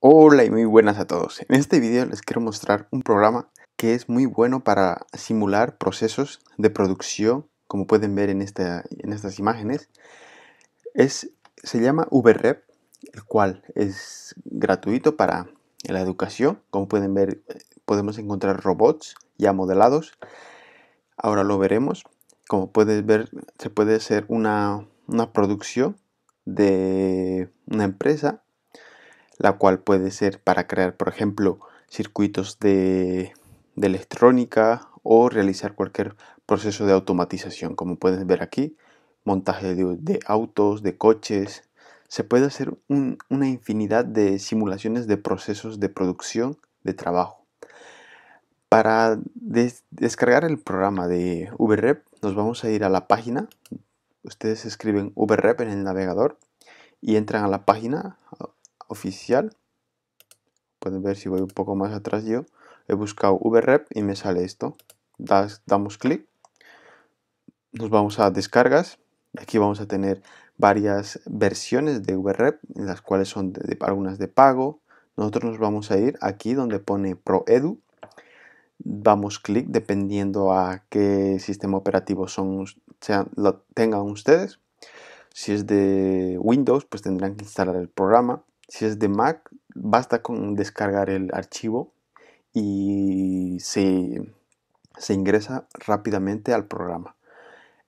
Hola y muy buenas a todos. En este video les quiero mostrar un programa que es muy bueno para simular procesos de producción, como pueden ver en, esta, en estas imágenes. Es, se llama VREP, el cual es gratuito para la educación. Como pueden ver, podemos encontrar robots ya modelados. Ahora lo veremos. Como puedes ver, se puede hacer una, una producción de una empresa, la cual puede ser para crear, por ejemplo, circuitos de, electrónica o realizar cualquier proceso de automatización, como pueden ver aquí, montaje de, autos, de coches. Se puede hacer una infinidad de simulaciones de procesos de producción de trabajo. Para descargar el programa de VREP, nos vamos a ir a la página ustedes escriben vrep en el navegador y entran a la página oficial. Pueden ver si voy un poco más atrás yo. He buscado vrep y me sale esto. damos clic. Nos vamos a descargas. Aquí vamos a tener varias versiones de VREP, las cuales son de, algunas de pago. Nosotros nos vamos a ir aquí donde pone ProEdu damos clic dependiendo a qué sistema operativo son, lo tengan ustedes. Si es de Windows, pues tendrán que instalar el programa. Si es de Mac, basta con descargar el archivo y se, se ingresa rápidamente al programa.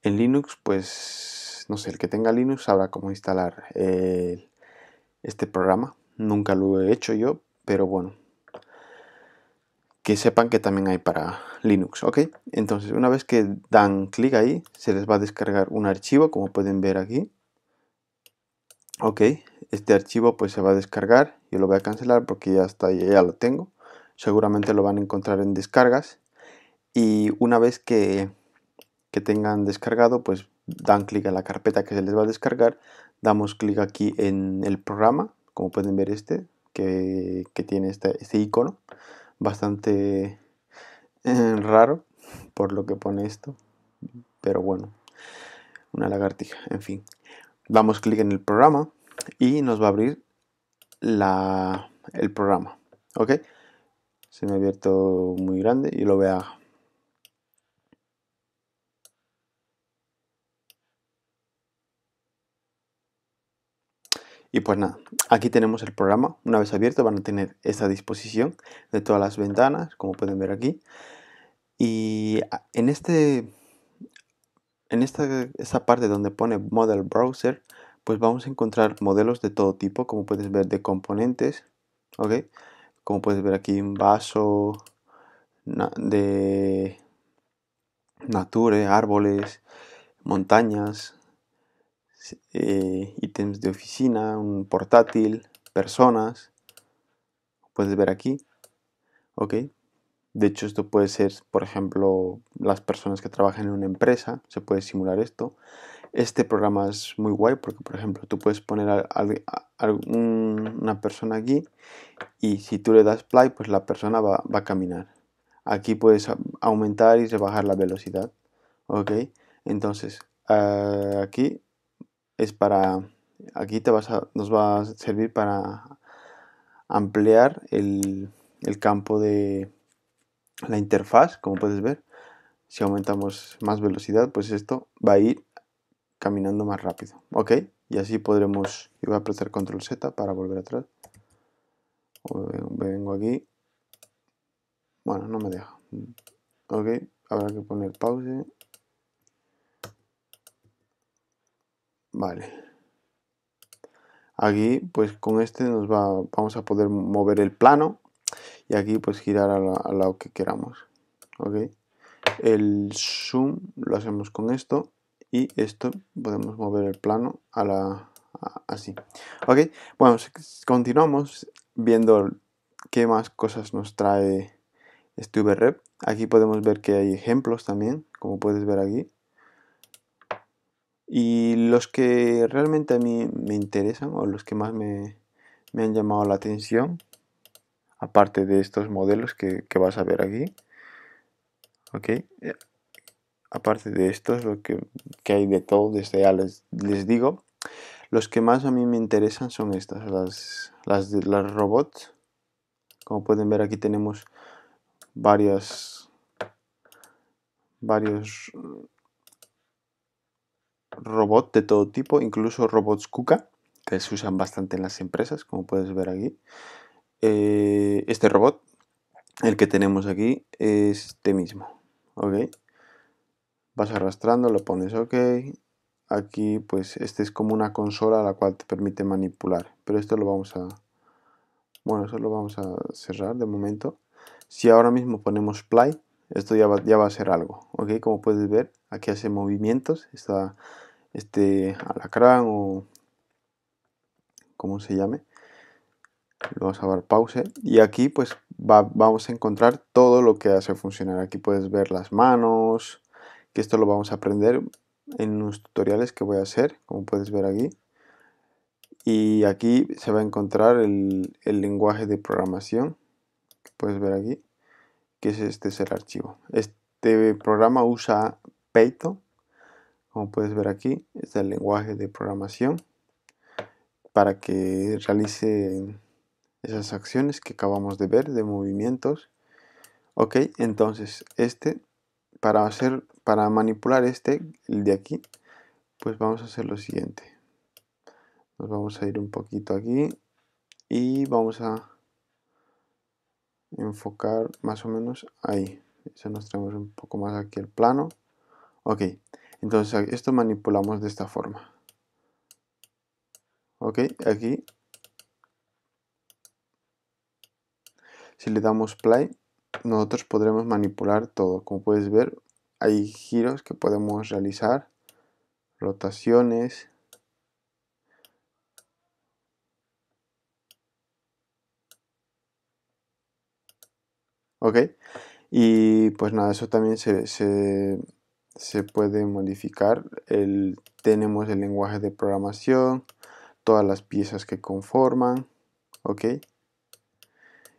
En Linux, pues no sé, el que tenga Linux sabrá cómo instalar este programa. Nunca lo he hecho yo, pero bueno, que sepan que también hay para Linux, ¿ok? Entonces, una vez que dan clic ahí, se les va a descargar un archivo, como pueden ver aquí. Ok, este archivo pues se va a descargar, yo lo voy a cancelar porque ya está, ya lo tengo. Seguramente lo van a encontrar en descargas. Y una vez que, que tengan descargado, pues dan clic a la carpeta que se les va a descargar. Damos clic aquí en el programa, como pueden ver este, que, tiene este, este icono bastante eh, raro por lo que pone esto. Pero bueno, una lagartija, en fin. Damos clic en el programa y nos va a abrir el programa. ¿Ok? Se me ha abierto muy grande y lo vea. Y pues nada, aquí tenemos el programa. Una vez abierto van a tener esta disposición de todas las ventanas, como pueden ver aquí. Y en, este, en esta, parte donde pone Model Browser, pues vamos a encontrar modelos de todo tipo, como puedes ver de componentes, ¿ok? Como puedes ver aquí un vaso de nature, árboles, montañas, eh, ítems de oficina, un portátil, personas. Puedes ver aquí. Ok. De hecho, esto puede ser, por ejemplo, las personas que trabajan en una empresa. Se puede simular esto. Este programa es muy guay porque, por ejemplo, tú puedes poner a, una persona aquí y si tú le das play, pues la persona va, a caminar. Aquí puedes aumentar y rebajar la velocidad. ¿Ok? Entonces, ah, aquí es para, aquí te vas a, nos va a servir para ampliar el, campo de la interfaz, como puedes ver. Si aumentamos más velocidad, pues esto va a ir caminando más rápido. ¿Ok? Y así podremos... Yo voy a apretar control Z para volver atrás. Vengo aquí. Bueno, no me deja. Ok, habrá que poner pause. Vale. Aquí, pues con este nos va, vamos a poder mover el plano y aquí pues girar a lo lado que queramos. ¿Ok? El zoom lo hacemos con esto y esto podemos mover el plano a la así. ¿Ok? Bueno, continuamos viendo qué más cosas nos trae este VREP. Aquí podemos ver que hay ejemplos también, como puedes ver aquí. Y los que realmente a mí me interesan o los que más me, han llamado la atención, aparte de estos modelos que, vas a ver aquí, eh, Aparte de estos, lo que, hay de todo, desde ya les, les, digo, los que más a mí me interesan son estas, las, las robots. Como pueden ver aquí tenemos varias, varios Robot de todo tipo, incluso robots Kuka, que se usan bastante en las empresas, como puedes ver aquí. Eh, este robot, el que tenemos aquí, es este mismo. ¿ok? Vas arrastrando, lo pones OK. Aquí, pues, este es como una consola a la cual te permite manipular. Pero esto lo vamos a... Bueno, eso lo vamos a cerrar de momento. Si ahora mismo ponemos play, esto ya va, a ser algo. ¿Ok? Como puedes ver, aquí hace movimientos. Está este alacrán o como se llame. Lo vamos a dar pause. Y aquí pues vamos a encontrar todo lo que hace funcionar. Aquí puedes ver las manos, que esto lo vamos a aprender en unos tutoriales que voy a hacer, como puedes ver aquí. Y aquí se va a encontrar el, lenguaje de programación, puedes ver aquí, que es este es el archivo. Este programa usa Python como puedes ver aquí, es el lenguaje de programación para que realice esas acciones que acabamos de ver de movimientos. Ok, entonces este, para, hacer, para manipular este, el de aquí, pues vamos a hacer lo siguiente. Nos vamos a ir un poquito aquí y vamos a enfocar más o menos ahí. Eso nos trae un poco más aquí el plano. Ok, entonces esto manipulamos de esta forma. Ok, aquí. Si le damos play, nosotros podremos manipular todo. Como puedes ver, hay giros que podemos realizar, rotaciones. Ok, y pues nada, eso también se, se puede modificar. El, tenemos el lenguaje de programación, todas las piezas que conforman, ¿ok?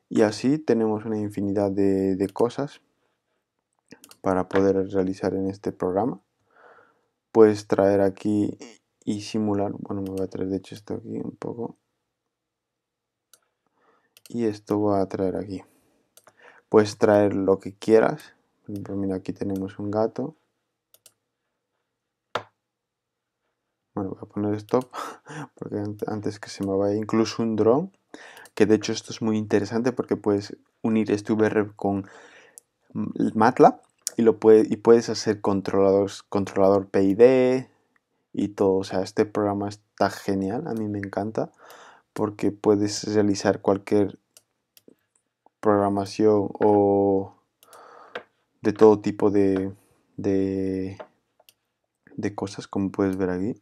Y así tenemos una infinidad de, de cosas para poder realizar en este programa. Puedes traer aquí y simular, bueno me voy a traer de hecho esto aquí un poco. Y esto voy a traer aquí. Puedes traer lo que quieras. Por ejemplo, mira, aquí tenemos un gato poner stop porque antes que se me vaya incluso un drone que de hecho esto es muy interesante porque puedes unir este VR con MATLAB y, lo puede, y puedes hacer controladores, controlador PID y todo. O sea, este programa está genial, a mí me encanta porque puedes realizar cualquier programación o de todo tipo de, de cosas como puedes ver aquí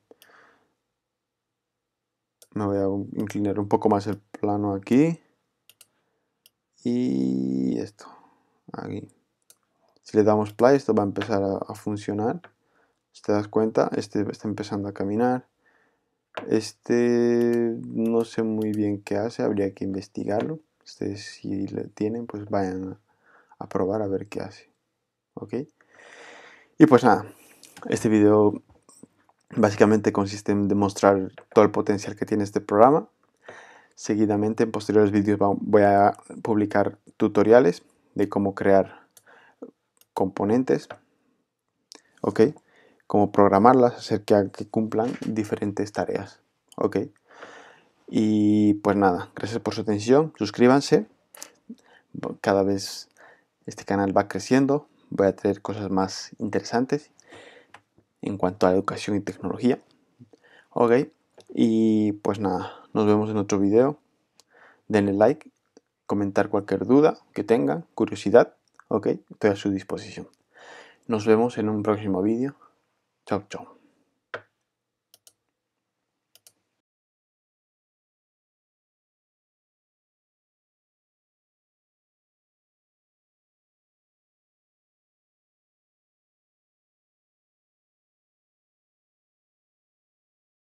me voy a inclinar un poco más el plano aquí y esto aquí si le damos play esto va a empezar a, funcionar si te das cuenta este está empezando a caminar este no sé muy bien qué hace habría que investigarlo si lo tienen pues vayan a, probar a ver qué hace ok y pues nada este video Básicamente consiste en demostrar todo el potencial que tiene este programa. Seguidamente en posteriores vídeos voy a publicar tutoriales de cómo crear componentes, ¿ok? Cómo programarlas, hacer que, cumplan diferentes tareas, ¿ok? Y pues nada, gracias por su atención, suscríbanse. Cada vez este canal va creciendo, voy a tener cosas más interesantes en cuanto a educación y tecnología. Ok, y pues nada, nos vemos en otro video. Denle like, comentar cualquier duda que tengan, curiosidad, ok, estoy a su disposición. Nos vemos en un próximo vídeo. Chao, chao.